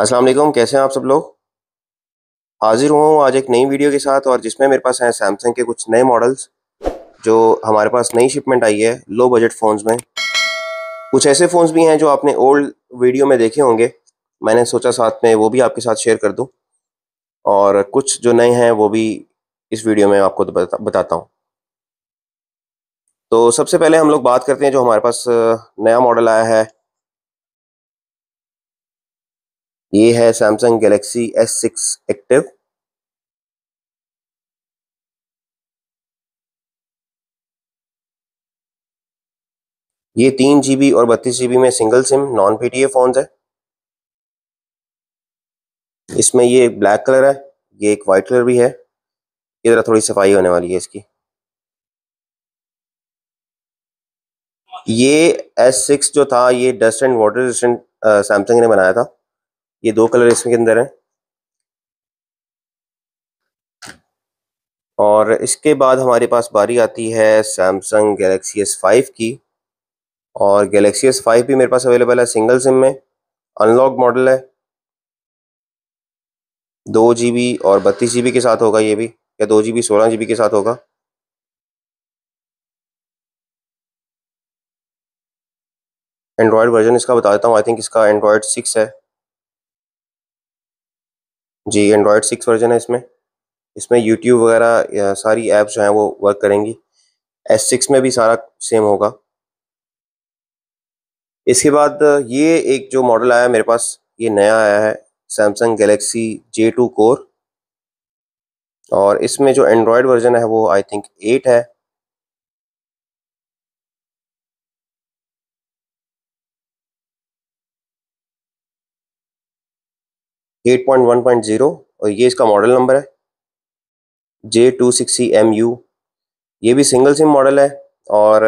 अस्सलाम वालेकुम कैसे हैं आप सब लोग हाजिर हुआ हूँ आज एक नई वीडियो के साथ और जिसमें मेरे पास हैं सैमसंग के कुछ नए मॉडल्स जो हमारे पास नई शिपमेंट आई है लो बजट फ़ोन्स में कुछ ऐसे फ़ोन्स भी हैं जो आपने ओल्ड वीडियो में देखे होंगे मैंने सोचा साथ में वो भी आपके साथ शेयर कर दूँ और कुछ जो नए हैं वो भी इस वीडियो में आपको बताता हूँ तो सबसे पहले हम लोग बात करते हैं जो हमारे पास नया मॉडल आया है ये है Samsung Galaxy S six active ये तीन जीबी और बत्तीस जीबी में single SIM non PTA phone है इसमें ये ब्लैक कलर है ये एक वाइट कलर भी है ये जरा थोड़ी सफाई होने वाली है इसकी ये S6 जो था ये dust and water resistant Samsung ने बनाया था ये दो कलर इसमें के अंदर है और इसके बाद हमारे पास बारी आती है सैमसंग गैलेक्सी एस फाइव की और गैलेक्सी एस फाइव भी मेरे पास अवेलेबल है सिंगल सिम में अनलॉक मॉडल है दो जी बी और बत्तीस जी बी के साथ होगा ये भी या दो जी बी सोलह जी बी के साथ होगा एंड्रॉयड वर्जन इसका बता देता हूँ आई थिंक इसका एंड्रॉयड सिक्स है जी एंड्रॉयड सिक्स वर्जन है इसमें इसमें यूट्यूब वगैरह सारी ऐप्स जो हैं वो वर्क करेंगी एस सिक्स में भी सारा सेम होगा इसके बाद ये एक जो मॉडल आया है मेरे पास ये नया आया है Samsung Galaxy J two core और इसमें जो एंड्रॉयड वर्जन है वो आई थिंक एट है 8.1.0 और ये इसका मॉडल नंबर है J two six M U ये भी सिंगल सिम मॉडल है और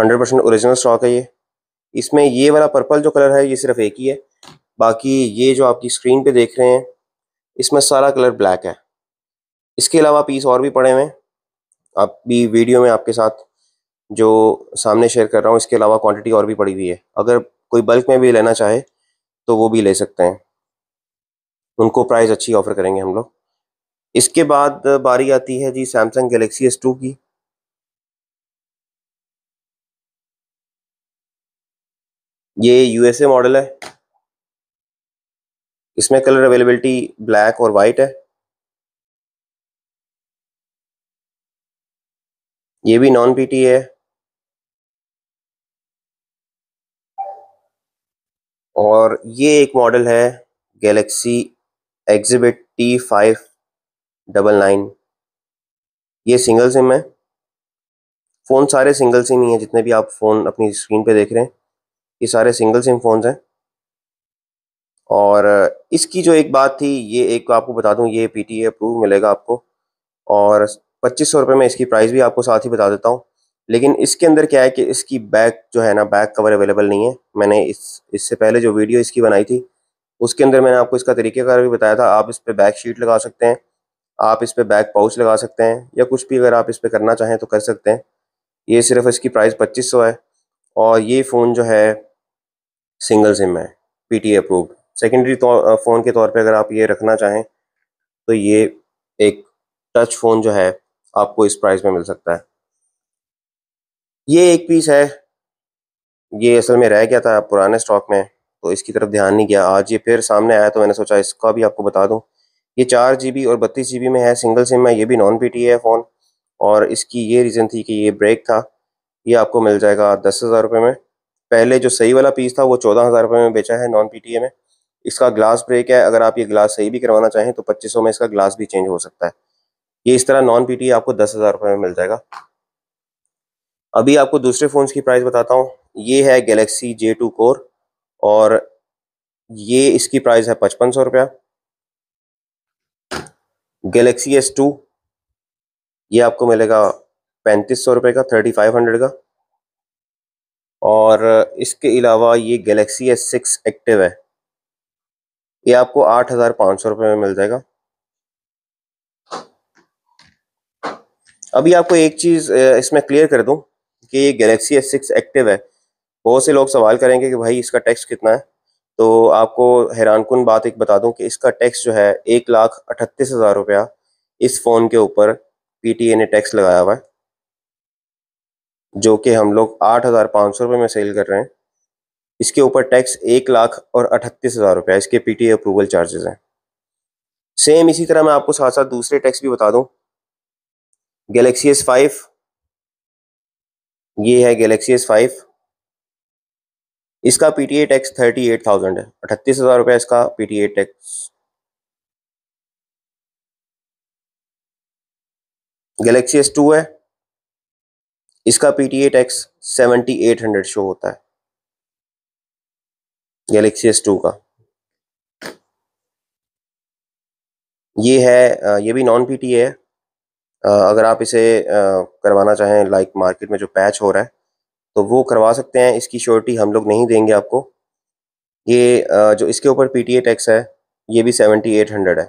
100 परसेंट औरिजिनल स्टॉक है ये इसमें ये वाला पर्पल जो कलर है ये सिर्फ एक ही है बाकी ये जो आपकी स्क्रीन पे देख रहे हैं इसमें सारा कलर ब्लैक है इसके अलावा पीस और भी पड़े हुए हैं आप भी वीडियो में आपके साथ जो सामने शेयर कर रहा हूँ इसके अलावा क्वांटिटी और भी पड़ी हुई है अगर कोई बल्क में भी लेना चाहे तो वो भी ले सकते हैं उनको प्राइस अच्छी ऑफर करेंगे हम लोग इसके बाद बारी आती है जी सैमसंग गैलेक्सी एस टू की ये यूएसए मॉडल है इसमें कलर अवेलेबिलिटी ब्लैक और वाइट है ये भी नॉन पीटी है और ये एक मॉडल है Galaxy exhibit T five double nine ये सिंगल सिम है फ़ोन सारे सिंगल सिम ही हैं जितने भी आप फ़ोन अपनी स्क्रीन पे देख रहे हैं ये सारे सिंगल सिम फ़ोन्स हैं और इसकी जो एक बात थी ये एक आपको बता दूं ये पीटीए अप्रूव मिलेगा आपको और पच्चीस सौ रुपये में इसकी प्राइस भी आपको साथ ही बता देता हूँ लेकिन इसके अंदर क्या है कि इसकी बैक जो है ना बैक कवर अवेलेबल नहीं है मैंने इस इससे पहले जो वीडियो इसकी बनाई थी उसके अंदर मैंने आपको इसका तरीक़ाकार भी बताया था आप इस पर बैक शीट लगा सकते हैं आप इस पर बैक पाउच लगा सकते हैं या कुछ भी अगर आप इस पर करना चाहें तो कर सकते हैं ये सिर्फ इसकी प्राइस पच्चीस है और ये फ़ोन जो है सिंगल सिम है ए अप्रूव्ड सेकेंडरी फ़ोन के तौर पे अगर आप ये रखना चाहें तो ये एक टच फ़ोन जो है आपको इस प्राइस में मिल सकता है ये एक पीस है ये असल में रह गया था पुराने स्टॉक में तो इसकी तरफ ध्यान नहीं गया आज ये फिर सामने आया तो मैंने सोचा इसका भी आपको बता दूं ये चार जी और बत्तीस जी में है सिंगल सिम है ये भी नॉन पी है फ़ोन और इसकी ये रीज़न थी कि ये ब्रेक था ये आपको मिल जाएगा दस हज़ार रुपये में पहले जो सही वाला पीस था वो चौदह हज़ार रुपये में बेचा है नॉन पी में इसका ग्लास ब्रेक है अगर आप ये ग्लास सही भी करवाना चाहें तो पच्चीस में इसका ग्लास भी चेंज हो सकता है ये इस तरह नॉन पी आपको दस हज़ार रुपये में मिल जाएगा अभी आपको दूसरे फ़ोन्स की प्राइस बताता हूँ ये है गैलेक्सी जे टू कोर और ये इसकी प्राइस है पचपन सौ रुपया गैलेक्सी एस टू ये आपको मिलेगा पैंतीस सौ रुपये का थर्टी फाइव हंड्रेड का और इसके अलावा ये गैलेक्सी एस सिक्स एक्टिव है ये आपको आठ हज़ार पाँच सौ रुपये में मिल जाएगा अभी आपको एक चीज़ इसमें क्लियर कर दूं कि ये गैलेक्सी एस सिक्स एक्टिव है बहुत से लोग सवाल करेंगे कि भाई इसका टैक्स कितना है तो आपको हैरान कन बात एक बता दूं कि इसका टैक्स जो है एक लाख अठतीस हज़ार रुपया इस फ़ोन के ऊपर पीटीए ने टैक्स लगाया हुआ है जो कि हम लोग आठ हज़ार पाँच सौ रुपये में सेल कर रहे हैं इसके ऊपर टैक्स एक लाख और अठतीस हज़ार रुपया इसके पीटीए अप्रूवल चार्जेस हैं सेम इसी तरह मैं आपको साथ साथ दूसरे टैक्स भी बता दूँ गैलेक्सी एस फाइव ये है गैलेक्सी एस फाइव इसका P T A tax thirty eight thousand है अठतीस हज़ार रुपया इसका P T A tax Galaxy S two है इसका P T A tax seventy eight hundred show होता है गैलेक्सी एस टू का ये है ये भी नॉन पी टी ए है अगर आप इसे करवाना चाहें लाइक मार्केट में जो पैच हो रहा है तो वो करवा सकते हैं इसकी श्योरिटी हम लोग नहीं देंगे आपको ये जो इसके ऊपर पीटीए टैक्स है ये भी सेवेंटी एट हंड्रेड है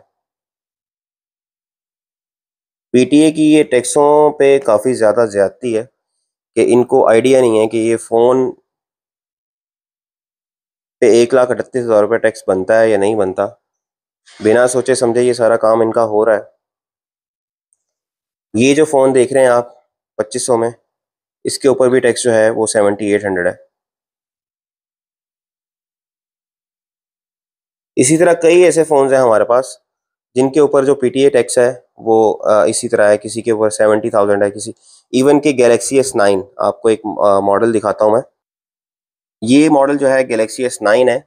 पी की ये टैक्सों पे काफ़ी ज़्यादा ज्यादती है कि इनको आइडिया नहीं है कि ये फ़ोन पे एक लाख अठतीस हज़ार रुपये टैक्स बनता है या नहीं बनता बिना सोचे समझे ये सारा काम इनका हो रहा है ये जो फ़ोन देख रहे हैं आप 2500 में इसके ऊपर भी टैक्स जो है वो 7800 है इसी तरह कई ऐसे फ़ोन हैं हमारे पास जिनके ऊपर जो पीटीए टैक्स है वो इसी तरह है किसी के ऊपर सेवेंटी थाउजेंड है किसी इवन के गैलेक्सी एस नाइन आपको एक मॉडल दिखाता हूँ मैं ये मॉडल जो है गैलेक्सी एस नाइन है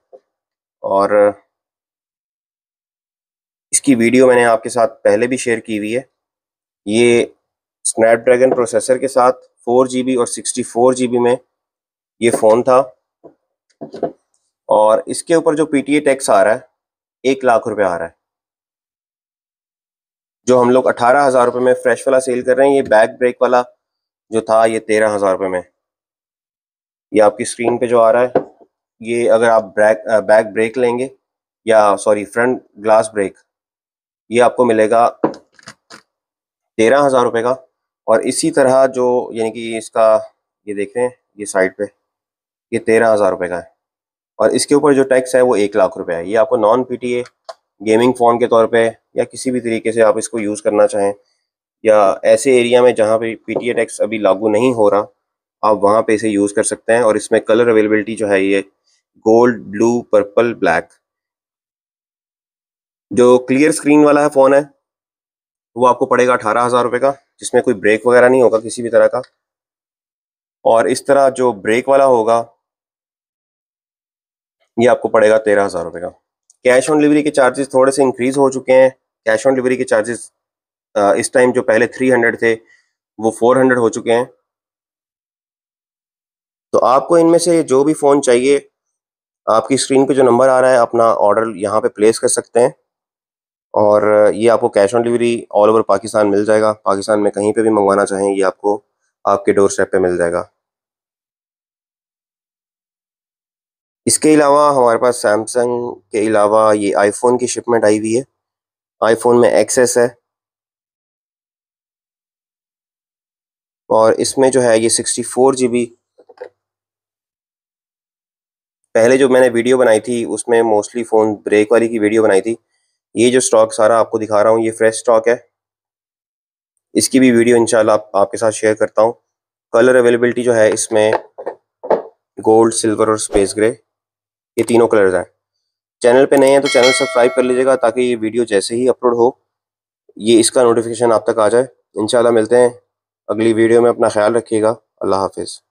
और इसकी वीडियो मैंने आपके साथ पहले भी शेयर की हुई है ये स्नैपड्रैगन प्रोसेसर के साथ फोर जी और सिक्सटी फोर जी में ये फ़ोन था और इसके ऊपर जो पी टैक्स आ रहा है एक लाख रुपये आ रहा है जो हम लोग अठारह हज़ार रुपये में फ्रेश वाला सेल कर रहे हैं ये बैक ब्रेक वाला जो था ये तेरह हज़ार रुपये में ये आपकी स्क्रीन पे जो आ रहा है ये अगर आप ब्रैक बैक ब्रेक लेंगे या सॉरी फ्रंट ग्लास ब्रेक ये आपको मिलेगा तेरह हज़ार रुपये का और इसी तरह जो यानी कि इसका ये देख रहे हैं ये साइड पे ये तेरह हज़ार रुपये का है और इसके ऊपर जो टैक्स है वो एक लाख रुपए है ये आपको नॉन पीटीए गेमिंग फ़ोन के तौर पे या किसी भी तरीके से आप इसको यूज़ करना चाहें या ऐसे एरिया में जहाँ पे पीटीए टैक्स अभी लागू नहीं हो रहा आप वहाँ पे इसे यूज़ कर सकते हैं और इसमें कलर अवेलेबिलिटी जो है ये गोल्ड ब्लू पर्पल ब्लैक जो क्लियर स्क्रीन वाला है फ़ोन है वो आपको पड़ेगा अठारह हज़ार रुपये का जिसमें कोई ब्रेक वगैरह नहीं होगा किसी भी तरह का और इस तरह जो ब्रेक वाला होगा ये आपको पड़ेगा तेरह हज़ार रुपये का कैश ऑन डिलीवरी के चार्जेस थोड़े से इंक्रीज़ हो चुके हैं कैश ऑन डिलीवरी के चार्जेस इस टाइम जो पहले थ्री हंड्रेड थे वो फोर हंड्रेड हो चुके हैं तो आपको इनमें से जो भी फ़ोन चाहिए आपकी स्क्रीन पे जो नंबर आ रहा है अपना ऑर्डर यहाँ पे प्लेस कर सकते हैं और ये आपको cash on delivery all over Pakistan मिल जाएगा पाकिस्तान में कहीं पे भी मंगवाना चाहें ये आपको आपके डोर स्टेप पर मिल जाएगा इसके अलावा हमारे पास सैमसंग के अलावा ये आईफोन की शिपमेंट आई हुई है आईफोन में एक्सेस है और इसमें जो है ये सिक्सटी फोर जी बी पहले जो मैंने वीडियो बनाई थी उसमें मोस्टली फ़ोन ब्रेक वाली की वीडियो बनाई थी ये जो स्टॉक सारा आपको दिखा रहा हूँ ये फ्रेश स्टॉक है इसकी भी वीडियो इंशाल्लाह आप, आपके साथ शेयर करता हूँ कलर अवेलेबिलिटी जो है इसमें गोल्ड सिल्वर और स्पेस ग्रे ये तीनों कलर्स हैं चैनल पे नए हैं तो चैनल सब्सक्राइब कर लीजिएगा ताकि ये वीडियो जैसे ही अपलोड हो ये इसका नोटिफिकेशन आप तक आ जाए इंशाल्लाह मिलते हैं अगली वीडियो में अपना ख्याल रखिएगा अल्लाह हाफिज़